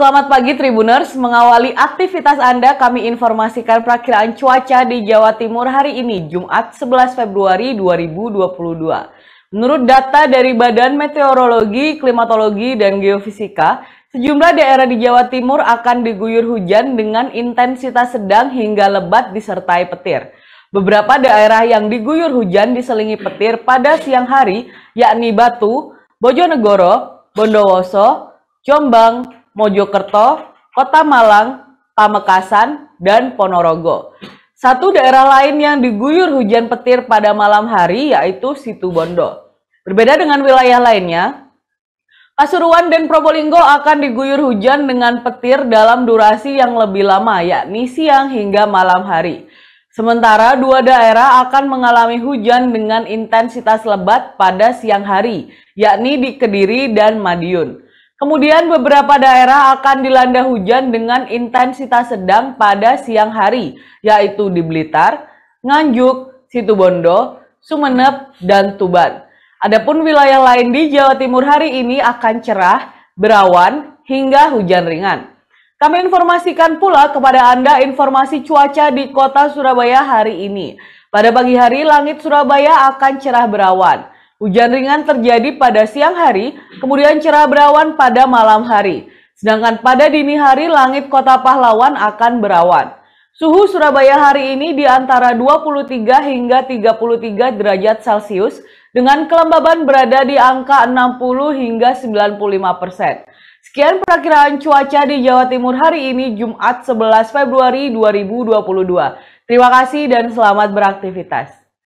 Selamat pagi Tribuners, mengawali aktivitas Anda kami informasikan perakiraan cuaca di Jawa Timur hari ini Jumat 11 Februari 2022. Menurut data dari Badan Meteorologi, Klimatologi, dan Geofisika, sejumlah daerah di Jawa Timur akan diguyur hujan dengan intensitas sedang hingga lebat disertai petir. Beberapa daerah yang diguyur hujan diselingi petir pada siang hari yakni Batu, Bojonegoro, Bondowoso, Jombang, Mojokerto, Kota Malang, Pamekasan, dan Ponorogo. Satu daerah lain yang diguyur hujan petir pada malam hari yaitu Situbondo. Berbeda dengan wilayah lainnya, Pasuruan dan Probolinggo akan diguyur hujan dengan petir dalam durasi yang lebih lama, yakni siang hingga malam hari. Sementara dua daerah akan mengalami hujan dengan intensitas lebat pada siang hari, yakni di Kediri dan Madiun. Kemudian beberapa daerah akan dilanda hujan dengan intensitas sedang pada siang hari, yaitu di Blitar, Nganjuk, Situbondo, Sumeneb, dan Tuban. Adapun wilayah lain di Jawa Timur hari ini akan cerah, berawan, hingga hujan ringan. Kami informasikan pula kepada Anda informasi cuaca di kota Surabaya hari ini. Pada pagi hari, langit Surabaya akan cerah berawan. Hujan ringan terjadi pada siang hari, kemudian cerah berawan pada malam hari. Sedangkan pada dini hari, langit kota pahlawan akan berawan. Suhu Surabaya hari ini di antara 23 hingga 33 derajat Celcius dengan kelembaban berada di angka 60 hingga 95 persen. Sekian perakiraan cuaca di Jawa Timur hari ini Jumat 11 Februari 2022. Terima kasih dan selamat beraktivitas.